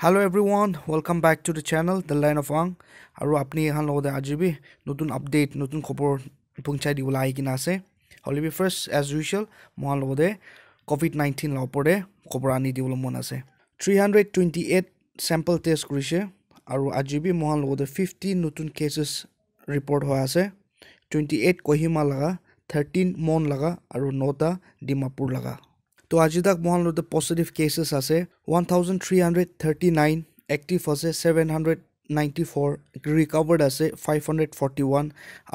hello' everyone welcome back to the channel the line of ৱাং আৰু আপুনি এখন লগতে আজি বি নতুন আপডেট নতুন খবৰ পুংচাই দিবলৈ আহি কিনে আছে হলি বি ফাৰ্ষ্ট এজ ইউজুৱেল মই লগতে ক'ভিড নাইণ্টিনৰ ওপৰতে খবৰ আনি দিবলৈ মন আছে three hundred twenty eight sample test কৰিছে আৰু আজি বি মহান লগতে ফিফটি নতুন কেচেছ ৰিপৰ্ট হৈ আছে টুৱেণ্টি এইট কহিমা লগা থাৰ্টিন মন লগা আৰু নটা ডিমাপুৰ লগা তো আজি তাক মহানগৰীতে পজিটিভ কেচেছ আছে one thousand three hundred thirty nine active আছে seven hundred ninety four recovered আছে ফাইভ হাণ্ড্ৰেড ফৰ্টি ওৱান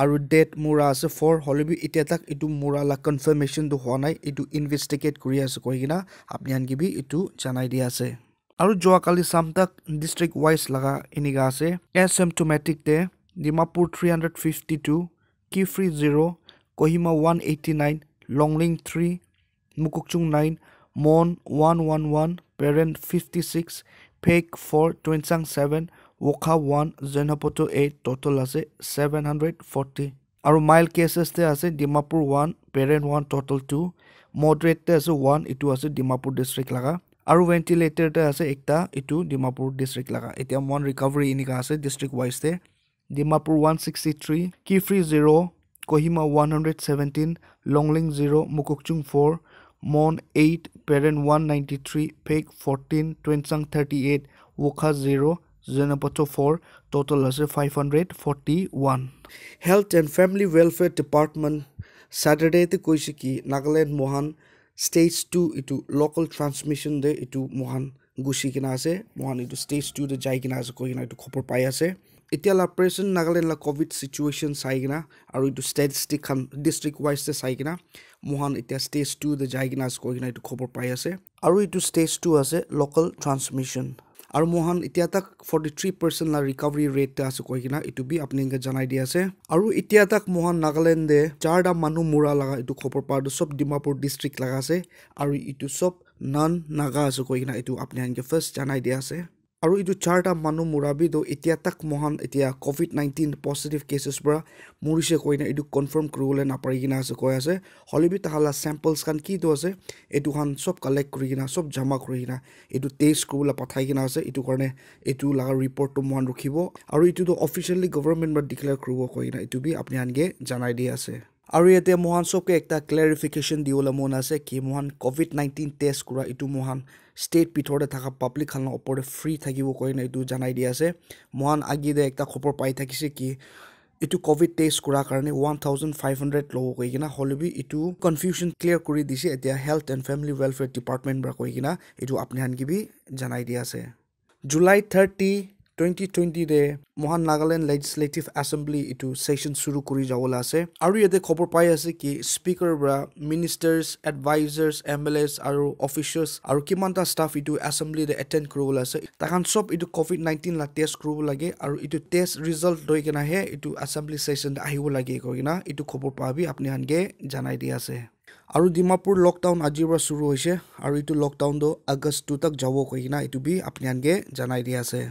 আৰু ডেট মোৰা আছে ফ'ৰ হ'লেও এতিয়া তাক এইটো মোৰালা কনফাৰ্মেশ্যনটো হোৱা নাই এইটো ইনভেষ্টিগেট কৰি আছোঁ কৈ কিনা আপুনি আনকিবি এইটো জনাই দিয়া আছে আৰু যোৱাকালি চাম তাক ডিষ্ট্ৰিক্ট ৱাইজ লগা এনেকুৱা আছে এছ এমটোমেটিকতে Dimapur three hundred fifty two Kiphire zero' Kohima one eighty nine Longleng three Mokokchung nine Mon one one one Peren fifty six Phek four Tuensang seven Wokha one Zunheboto eight total আছে ছেভেন হাণ্ড্ৰেড ফৰ্টি আৰু মাইল কেছেছতে আছে Dimapur one Peren one total two মডৰেটতে আছে ওৱান ইটো আছে ডিমাপুৰ ডিষ্ট্ৰিক্ট লগা আৰু ভেণ্টিলেটৰতে আছে একটা ইটো ডিমাপুৰ ডিষ্ট্ৰিক্ট লগা এতিয়া ওৱান ৰিকভাৰী এনেকুৱা আছে ডিষ্ট্ৰিক্ট ৱাইজতে Dimapur one sixty three Kiphire zero' Kohima one hundred seventeen Longleng zero' Mokokchung four Mon eight Peren one ninety three Phek fourteen Tuensang thirty eight Wokha zero' Zunheboto' four total আছে five hundred forty one health and family welfare department ছেটাৰডেতে কৈছে কি নাগালেণ্ড মহান stage two ইটো local transmission দে ইটো মহান গুচি কিনা আছে মহান এইটো ষ্টেজ টুতে যাই কিনা আছে কৈ কিনা এইটো খবৰ পাই আছে এতিয়া লা প্ৰেজেণ্ট নাগালেণ্ডলা ক'ভিড চিটুৱেশ্যন চাই কিনা আৰু এইটো ষ্টেটিষ্টিকখন ডিষ্ট্ৰিক্ট ৱাইজে চাই কিনা মহান এতিয়া ষ্টেজ টু যাই কিনা আজ কৈ কিনে এইটো খবৰ পাই আছে আৰু এইটো ষ্টেজ টু আছে লোকেল ট্ৰান্সমিশ্যন আৰু মহান এতিয়া তাক ফৰ্টি থ্ৰী পাৰ্চেণ্ট লা ৰিকভাৰী ৰেট আছে কৈ কিনা এইটো বি আপুনি এনেকৈ জনাই দিয়া আছে আৰু এতিয়া তাক মহান নাগালেণ্ডে চাৰ দাম মানুহ মৰা লগা এইটো খবৰ পাওঁ চব ডিমাপুৰ ডিষ্ট্ৰিক্ট লগা আছে আৰু এইটো চব নন নাগা আছে কৈ কিনা এইটো আপুনি এনেকৈ ফাৰ্ষ্ট জনাই দিয়া আছে আৰু এইটো চাৰটা মানুহ মৰাবিতো এতিয়া তাক মহান এতিয়া ক'ভিড নাইণ্টিন পজিটিভ কেচেছ পৰা মৰিছে কৈ না এইটো কনফাৰ্ম কৰিবলৈ নাপাৰি কিনা আছে কৈ আছে হলিবি তাহালা চেম্পলছখন কিটো আছে এইটোখন চব কালেক্ট কৰি কিনা চব জমা কৰি কিনা এইটো টেষ্ট কৰিবলৈ পঠাই কিনা আছে এইটো কাৰণে এইটো লগা ৰিপৰ্টটো মহান ৰখিব আৰু এইটোতো অফিচিয়েলি গভৰ্ণমেণ্ট বা ডিক্লেয়াৰ কৰিব কৈ কিনা এইটো বি আপুনি আনকে জনাই দিয়া আছে আৰু ইয়াতে মহান চবকে এটা ক্লেৰিফিকেশ্যন দিবলৈ মন আছে কি মহান ক'ভিড নাইণ্টিন টেষ্ট কৰা এইটো মহান ষ্টেট ভিতৰতে থকা পাব্লিক পাব্লিকখনৰ ওপৰতে ফ্ৰী থাকিব কৰি এইটো জনাই দিয়া আছে মহান আগিদে এটা খবৰ পাই থাকিছে কি এইটো ক'ভিড টেষ্ট কৰাৰ কাৰণে ওৱান থাউজেণ্ড ফাইভ হাণ্ড্ৰেড ল'ব কৈ কিনে হ'লেবি এইটো কনফিউজন ক্লিয়াৰ কৰি দিছে এতিয়া হেল্থ এণ্ড ফেমিলি ৱেলফেয়াৰ ডিপাৰ্টমেণ্টৰ পৰা কৈ কিনা এইটো আপনিহান কিবি জনাই দিয়া আছে জুলাই থাৰ্টি টুৱেণ্টি টুৱেণ্টিৰে মহান নাগালেণ্ড লেজিছলেটিভ এছেম্বলি এইটো ছেশ্যন চুৰু কৰি যাবলৈ আছে আৰু ইয়াতে খবৰ পাই আছে কি স্পীকাৰৰ পৰা ministers advisers M L As আৰু অফিচাৰ্ছ আৰু কিমানটা ষ্টাফ ইটো এছেম্বলিৰে এটেণ্ড কৰিবলৈ আছে তাহান চব এইটো ক'ভিড নাইণ্টিন টেষ্ট কৰিব লাগে আৰু এইটো টেষ্ট ৰিজাল্ট লৈ কিনেহে এইটো এছেম্বলি ছেশ্যন আহিব লাগে কৈ কিনা এইটো খবৰ পাবি আপুনি আনকে জনাই দি আছে আৰু ডিমাপুৰ লকডাউন আজিৰ পৰা চুৰু হৈছে আৰু এইটো লকডাউনটো আগষ্ট টু তাক যাব কৈ কিনা এইটো বি আপুনি আনকে জনাই দিয়া আছে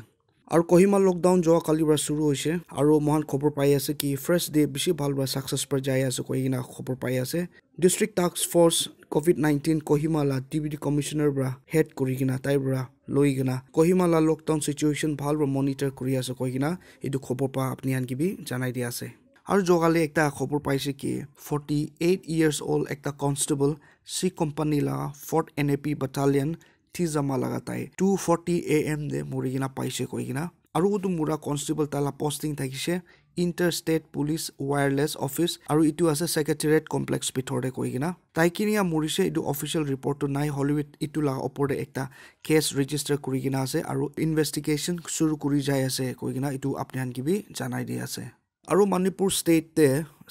আৰু কহিমা লকডাউন যোৱা কালিৰ পৰা চুৰু হৈছে আৰু মহান খবৰ পাই আছে কি ফ্ৰেছ ডে বেছি ভাল বা ছাকচেছ পৰা যাই আছে কৈ কিনা খবৰ পাই আছে district task force Covid nineteen কহিমালা ডি বি ডি কমিশ্যনাৰ পৰা হেড কৰি কিনা তাইৰ পৰা লৈ কিনা কহিমালা লকডাউন চিটুৱেশ্যন ভাল পৰা মনিটৰ কৰি আছে কৈ কিনা এইটো খবৰ পৰা আপুনি আনকিবি জনাই দিয়া আছে আৰু যোৱাকালি এটা খবৰ পাইছে কি ফৰ্টি এইট ইয়েৰ্ছ অল্ড এটা কনষ্টেবল চি কোম্পানীলা fourth N A P battalion উঠি যামা লগা তাই টু ফৰ্টি এ এম দে মৰি কিনে পাইছে কৈ কিনে আৰু এইটো মোৰা কনষ্টেবল তালা পষ্টিং থাকিছে inter state police wireless office আৰু এইটো আছে ছেক্ৰেটেৰিয়েট কমপ্লেক্স পিঠৰে কৈ কিনে তাইকিনিয়া মৰিছে এইটো অফিচিয়েল ৰিপৰ্টটো নাই হলিউ এইটো লগা ওপৰতে এটা কেছ ৰেজিষ্টাৰ কৰি কিনে আছে আৰু ইনভেষ্টিগেশ্যন চুৰু কৰি যায় আছে কৈ কিনে এইটো আপনি আন কিবি জনাই দি আছে আৰু মণিপুৰ ষ্টেটে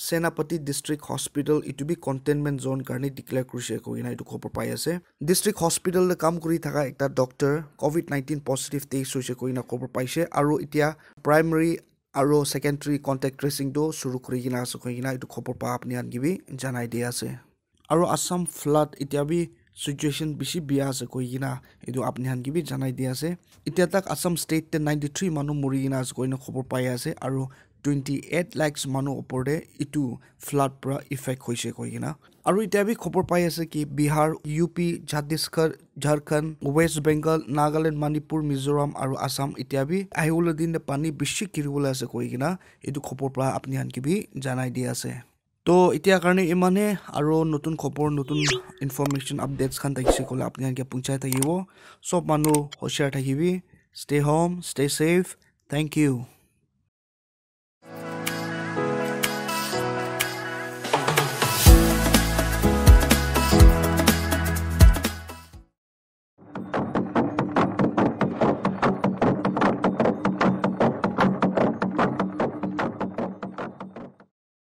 সেনাপতি ডিষ্ট্ৰিক্ট হস্পিটেল ইটো বি কণ্টেইনমেণ্ট জ'ন কাৰণে ডিক্লেয়াৰ কৰিছে কৰি নাই এইটো খবৰ পাই আছে ডিষ্ট্ৰিক্ট হস্পিটেলত কাম কৰি থকা এটা doctor Covid nineteen positive test হৈছে কৰি না খবৰ পাইছে আৰু এতিয়া প্ৰাইমেৰী আৰু ছেকেণ্ডেৰী কণ্টেক্ট ট্ৰেচিংটো চুৰু কৰি কিনে আছে কৰি কিনা এইটো খবৰ পাই আপুনি আনকিবি জনাই দিয়া আছে আৰু আছাম ফ্লাড এতিয়া বি চিটুৱেশ্যন বেছি বিয়া আছে কৈ কিনা এইটো আপুনি সানকিবি জনাই দিয়া আছে এতিয়া তাক আছাম ষ্টেটে নাইণ্টি থ্ৰী মানুহ মৰি কিনা আছে কৈ খবৰ পাই আছে আৰু টুৱেণ্টি এইট লাখছ মানুহ ওপৰতে ইটো ফ্লাড পৰা ইফেক্ট হৈছে কৈ কিনা আৰু এতিয়া আমি খবৰ পাই আছে কি বিহাৰ ইউ পি ছত্তিশগড় ঝাৰখণ্ড ৱেষ্ট বেংগল নাগালেণ্ড মণিপুৰ মিজোৰাম আৰু আছাম এতিয়া আমি আহিবলৈ দিন পানী বেছি কিনিবলৈ আছে কৈ কিনা এইটো খবৰ পৰা আপুনি আনকিবি জনাই দি আছে তো এতিয়াৰ কাৰণে ইমানে আৰু নতুন খবৰ নতুন ইনফৰ্মেশ্যন আপডেটছখন থাকিছে ক'লে আপুনি আনকি পুঞ্চাই থাকিব চব মানুহ হুঁচিয়াৰ থাকিবি stay home stay safe thank U